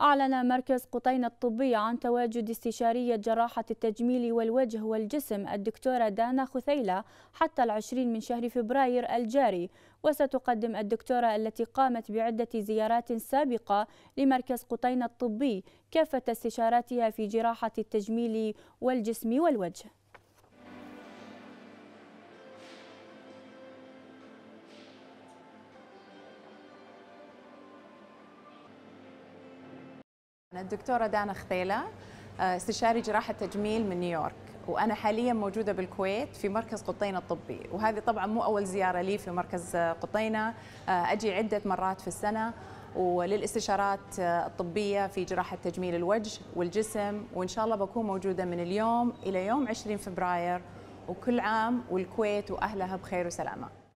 أعلن مركز قطين الطبي عن تواجد استشارية جراحة التجميل والوجه والجسم الدكتورة دانا خثيلة حتى العشرين من شهر فبراير الجاري وستقدم الدكتورة التي قامت بعدة زيارات سابقة لمركز قطين الطبي كافة استشاراتها في جراحة التجميل والجسم والوجه أنا الدكتورة دانا خثيلة آه، استشاري جراحة تجميل من نيويورك وأنا حاليا موجودة بالكويت في مركز قطينة الطبي وهذه طبعا مو أول زيارة لي في مركز آه، قطينة آه، أجي عدة مرات في السنة وللاستشارات الطبية في جراحة تجميل الوجه والجسم وإن شاء الله بكون موجودة من اليوم إلى يوم 20 فبراير وكل عام والكويت وأهلها بخير وسلامة